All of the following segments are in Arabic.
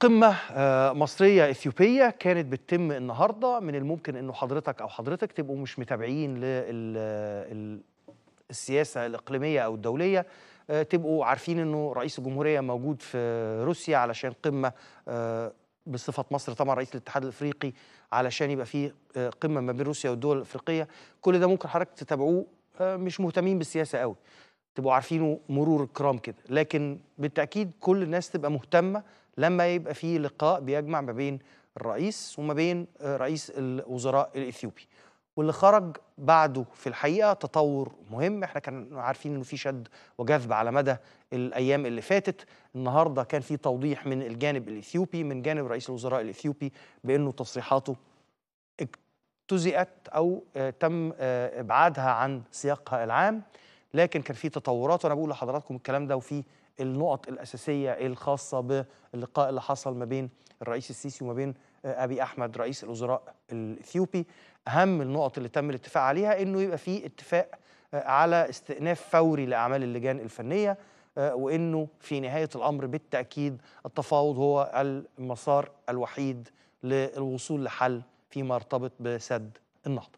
قمة آه، مصرية إثيوبية كانت بتتم النهاردة من الممكن أنه حضرتك أو حضرتك تبقوا مش متابعين للسياسة الإقليمية أو الدولية آه، تبقوا عارفين أنه رئيس الجمهورية موجود في روسيا علشان قمة آه، بصفة مصر طبعا رئيس الاتحاد الإفريقي علشان يبقى فيه قمة ما بين روسيا والدول الإفريقية كل ده ممكن حضرتك تتابعوه مش مهتمين بالسياسة قوي تبقوا عارفينه مرور الكرام كده لكن بالتاكيد كل الناس تبقى مهتمه لما يبقى في لقاء بيجمع ما بين الرئيس وما بين آه، رئيس الوزراء الاثيوبي واللي خرج بعده في الحقيقه تطور مهم احنا كنا عارفين انه في شد وجذب على مدى الايام اللي فاتت النهارده كان في توضيح من الجانب الاثيوبي من جانب رئيس الوزراء الاثيوبي بانه تصريحاته اجتزئت او آه، تم آه، ابعادها عن سياقها العام لكن كان في تطورات وانا بقول لحضراتكم الكلام ده وفي النقط الاساسيه الخاصه باللقاء اللي حصل ما بين الرئيس السيسي وما بين آه، ابي احمد رئيس الوزراء الاثيوبي اهم النقط اللي تم الاتفاق عليها انه يبقى في اتفاق آه، على استئناف فوري لاعمال اللجان الفنيه آه، وانه في نهايه الامر بالتاكيد التفاوض هو المسار الوحيد للوصول لحل فيما يرتبط بسد النهضه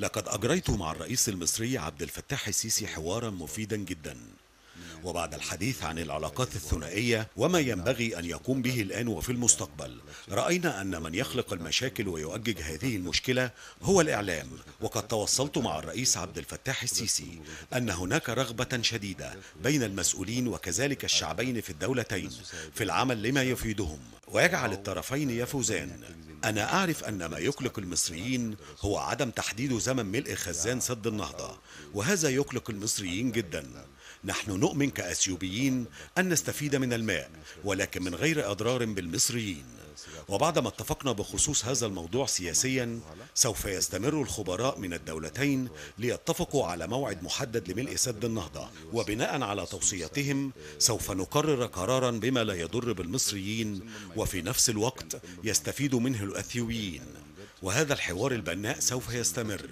لقد أجريت مع الرئيس المصري عبد الفتاح السيسي حوارا مفيدا جدا وبعد الحديث عن العلاقات الثنائية وما ينبغي أن يقوم به الآن وفي المستقبل رأينا أن من يخلق المشاكل ويؤجج هذه المشكلة هو الإعلام وقد توصلت مع الرئيس عبد الفتاح السيسي أن هناك رغبة شديدة بين المسؤولين وكذلك الشعبين في الدولتين في العمل لما يفيدهم ويجعل الطرفين يفوزان أنا أعرف أن ما يقلق المصريين هو عدم تحديد زمن ملء خزان سد النهضة وهذا يقلق المصريين جدا نحن نؤمن كأثيوبيين أن نستفيد من الماء ولكن من غير أضرار بالمصريين وبعدما اتفقنا بخصوص هذا الموضوع سياسيا سوف يستمر الخبراء من الدولتين ليتفقوا على موعد محدد لملء سد النهضة وبناء على توصيتهم سوف نقرر قرارا بما لا يضر بالمصريين وفي نفس الوقت يستفيد منه الأثيوبيين وهذا الحوار البناء سوف يستمر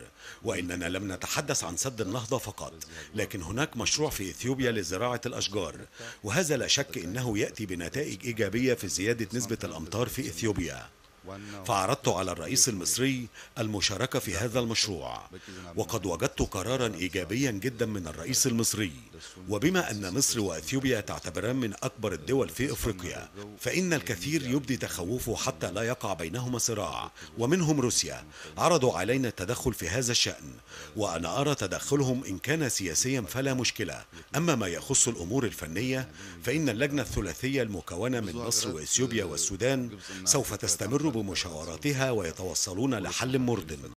وإننا لم نتحدث عن سد النهضة فقط لكن هناك مشروع في إثيوبيا لزراعة الأشجار وهذا لا شك إنه يأتي بنتائج إيجابية في زيادة نسبة الأمطار في إثيوبيا فعرضت على الرئيس المصري المشاركة في هذا المشروع وقد وجدت قرارا إيجابيا جدا من الرئيس المصري وبما أن مصر وأثيوبيا تعتبران من أكبر الدول في إفريقيا فإن الكثير يبدي تخوفه حتى لا يقع بينهما صراع ومنهم روسيا عرضوا علينا التدخل في هذا الشأن وأنا أرى تدخلهم إن كان سياسيا فلا مشكلة أما ما يخص الأمور الفنية فإن اللجنة الثلاثية المكونة من مصر وإثيوبيا والسودان سوف تستمر بمشاوراتها ويتوصلون لحل مرض